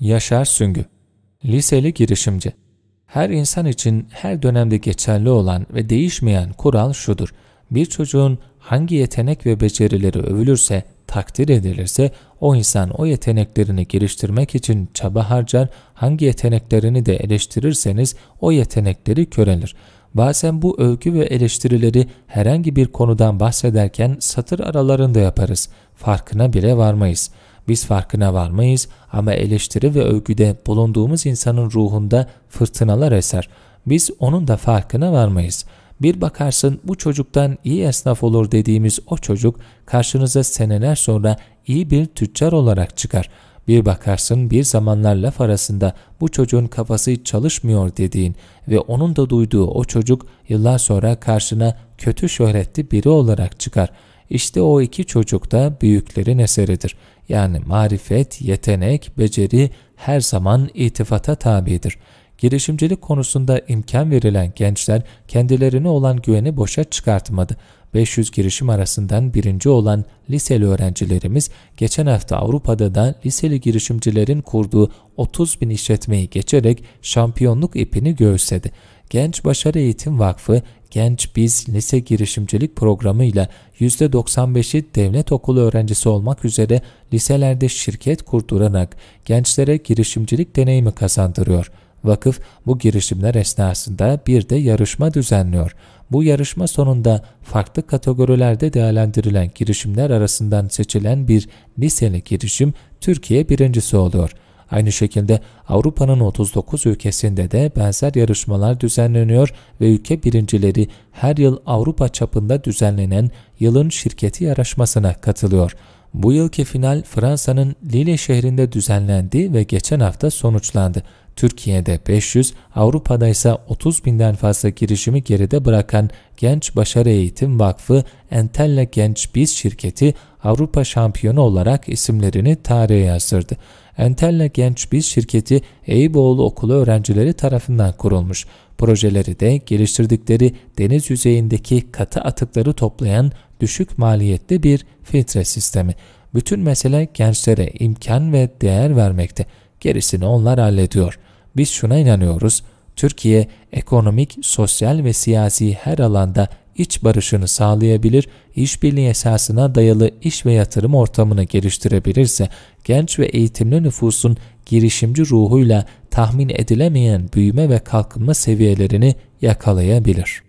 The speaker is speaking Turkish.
Yaşar Süngü Liseli girişimci Her insan için her dönemde geçerli olan ve değişmeyen kural şudur. Bir çocuğun hangi yetenek ve becerileri övülürse, takdir edilirse o insan o yeteneklerini geliştirmek için çaba harcar, hangi yeteneklerini de eleştirirseniz o yetenekleri körelir.'' Bazen bu övgü ve eleştirileri herhangi bir konudan bahsederken satır aralarında yaparız. Farkına bile varmayız. Biz farkına varmayız ama eleştiri ve övgüde bulunduğumuz insanın ruhunda fırtınalar eser. Biz onun da farkına varmayız.'' bir bakarsın bu çocuktan iyi esnaf olur dediğimiz o çocuk karşınıza seneler sonra iyi bir tüccar olarak çıkar. Bir bakarsın bir zamanlar laf arasında bu çocuğun kafası çalışmıyor dediğin ve onun da duyduğu o çocuk yıllar sonra karşına kötü şöhretli biri olarak çıkar. İşte o iki çocuk da büyüklerin eseridir. Yani marifet, yetenek, beceri her zaman itifata tabidir. Girişimcilik konusunda imkan verilen gençler kendilerine olan güveni boşa çıkartmadı. 500 girişim arasından birinci olan liseli öğrencilerimiz geçen hafta Avrupa'da da liseli girişimcilerin kurduğu 30 bin işletmeyi geçerek şampiyonluk ipini göğüsledi. Genç Başarı Eğitim Vakfı Genç Biz Lise Girişimcilik Programı ile %95'i devlet okulu öğrencisi olmak üzere liselerde şirket kurdurarak gençlere girişimcilik deneyimi kazandırıyor. Vakıf bu girişimler esnasında bir de yarışma düzenliyor. Bu yarışma sonunda farklı kategorilerde değerlendirilen girişimler arasından seçilen bir liseli girişim Türkiye birincisi oluyor. Aynı şekilde Avrupa'nın 39 ülkesinde de benzer yarışmalar düzenleniyor ve ülke birincileri her yıl Avrupa çapında düzenlenen yılın şirketi yarışmasına katılıyor.'' Bu yılki final Fransa'nın Lille şehrinde düzenlendi ve geçen hafta sonuçlandı. Türkiye'de 500, Avrupa'da ise 30 binden fazla girişimi geride bırakan Genç Başarı Eğitim Vakfı Entella Genç Biz şirketi Avrupa şampiyonu olarak isimlerini tarihe yazdırdı. Entella Genç Biz şirketi Eyüboğlu Okulu öğrencileri tarafından kurulmuş projeleri de geliştirdikleri deniz yüzeyindeki katı atıkları toplayan düşük maliyetli bir filtre sistemi. Bütün mesele gençlere imkan ve değer vermekte. Gerisini onlar hallediyor. Biz şuna inanıyoruz. Türkiye ekonomik, sosyal ve siyasi her alanda iç barışını sağlayabilir, işbirliği esasına dayalı iş ve yatırım ortamını geliştirebilirse, genç ve eğitimli nüfusun girişimci ruhuyla tahmin edilemeyen büyüme ve kalkınma seviyelerini yakalayabilir.